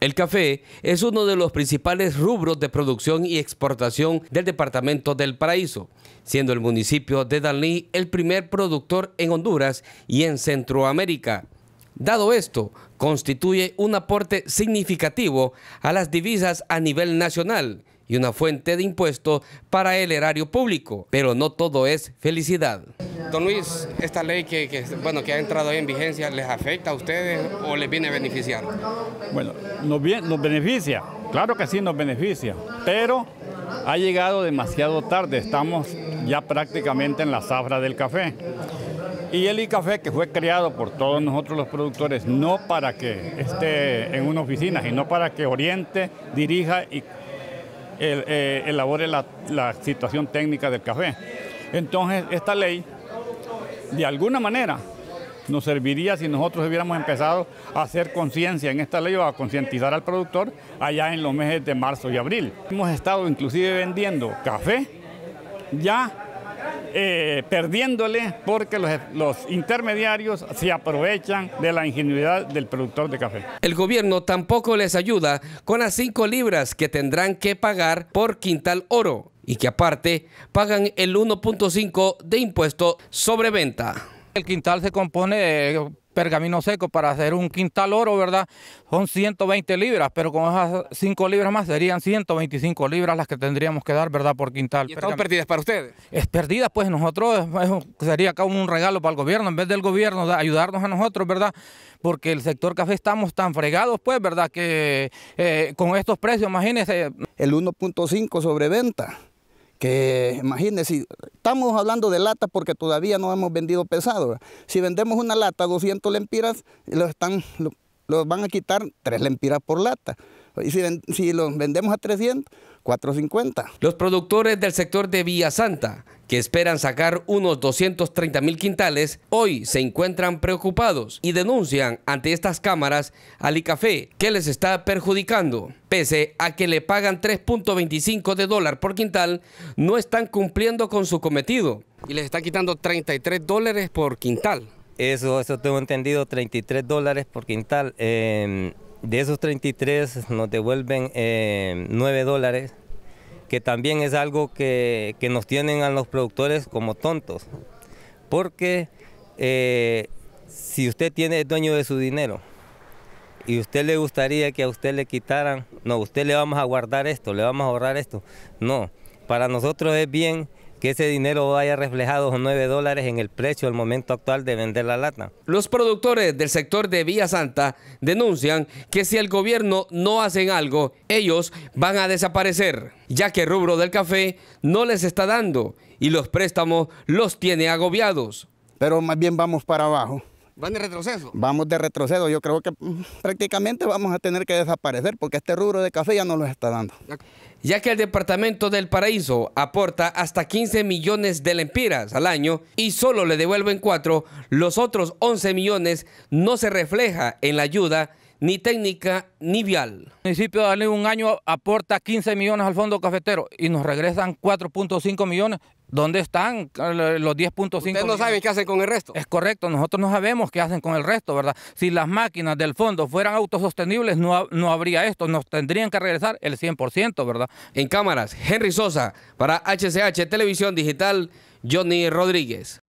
El café es uno de los principales rubros de producción y exportación del departamento del Paraíso, siendo el municipio de Dalí el primer productor en Honduras y en Centroamérica. Dado esto, constituye un aporte significativo a las divisas a nivel nacional y una fuente de impuestos para el erario público. Pero no todo es felicidad. Don Luis, esta ley que, bueno, que ha entrado en vigencia, ¿les afecta a ustedes o les viene a beneficiar? Bueno, nos, beneficia, claro que sí nos beneficia, pero ha llegado demasiado tarde, estamos ya prácticamente en la zafra del café. Y el café que fue creado por todos nosotros los productores, no para que esté en una oficina, sino para que oriente, dirija y eh, elabore la, la situación técnica del café. Entonces, esta ley, de alguna manera, nos serviría si nosotros hubiéramos empezado a hacer conciencia en esta ley o a concientizar al productor allá en los meses de marzo y abril. Hemos estado inclusive vendiendo café ya eh, perdiéndole porque los, los intermediarios se aprovechan de la ingenuidad del productor de café. El gobierno tampoco les ayuda con las 5 libras que tendrán que pagar por quintal oro y que aparte pagan el 1.5 de impuesto sobre venta. El quintal se compone de pergamino seco para hacer un quintal oro, ¿verdad? Son 120 libras, pero con esas 5 libras más serían 125 libras las que tendríamos que dar, ¿verdad? Por quintal. ¿Y están perdidas para ustedes? Es perdidas, pues nosotros sería como un regalo para el gobierno, en vez del gobierno de ayudarnos a nosotros, ¿verdad? Porque el sector café estamos tan fregados, pues, ¿verdad? Que eh, con estos precios, imagínense. El 1.5 sobre venta que imagínense, estamos hablando de lata porque todavía no hemos vendido pesado. Si vendemos una lata, 200 lempiras, los, están, van a quitar 3 lempiras por lata. Y si, los vendemos a 300, 450. Los productores del sector de Villa Santa, que esperan sacar unos 230 mil quintales, hoy se encuentran preocupados y denuncian ante estas cámaras al ICAFE, que les está perjudicando. Pese a que le pagan 3.25 de dólar por quintal, no están cumpliendo con su cometido. Y les está quitando 33 dólares por quintal. Eso, eso tengo entendido, 33 dólares por quintal. Em, de esos 33 nos devuelven 9 eh, dólares, que también es algo que, nos tienen a los productores como tontos, porque eh, si usted tiene es dueño de su dinero y usted le gustaría que a usted le quitaran, no, usted le vamos a guardar esto, le vamos a ahorrar esto, no, para nosotros es bien que ese dinero haya reflejado 9 dólares en el precio al momento actual de vender la lata. Los productores del sector de Villa Santa denuncian que si el gobierno no hacen algo, ellos van a desaparecer, ya que el rubro del café no les está dando y los préstamos los tiene agobiados. Pero más bien vamos para abajo. ¿Van de retroceso? Vamos de retroceso. Yo creo que mm, prácticamente vamos a tener que desaparecer porque este rubro de café ya no los está dando ya que el Departamento del Paraíso aporta hasta 15 millones de lempiras al año y solo le devuelven 4, los otros 11 millones no se refleja en la ayuda ni técnica ni vial. El municipio de un año aporta 15 millones al fondo cafetero y nos regresan 4.5 millones. ¿Dónde están los 10.5 Ustedes no saben qué hacen con el resto. Es correcto, nosotros no sabemos qué hacen con el resto, ¿verdad? Si las máquinas del fondo fueran autosostenibles, no, no habría esto, nos tendrían que regresar el 100%, ¿verdad? En cámaras, Henry Sosa para HCH Televisión Digital, Johnny Rodríguez.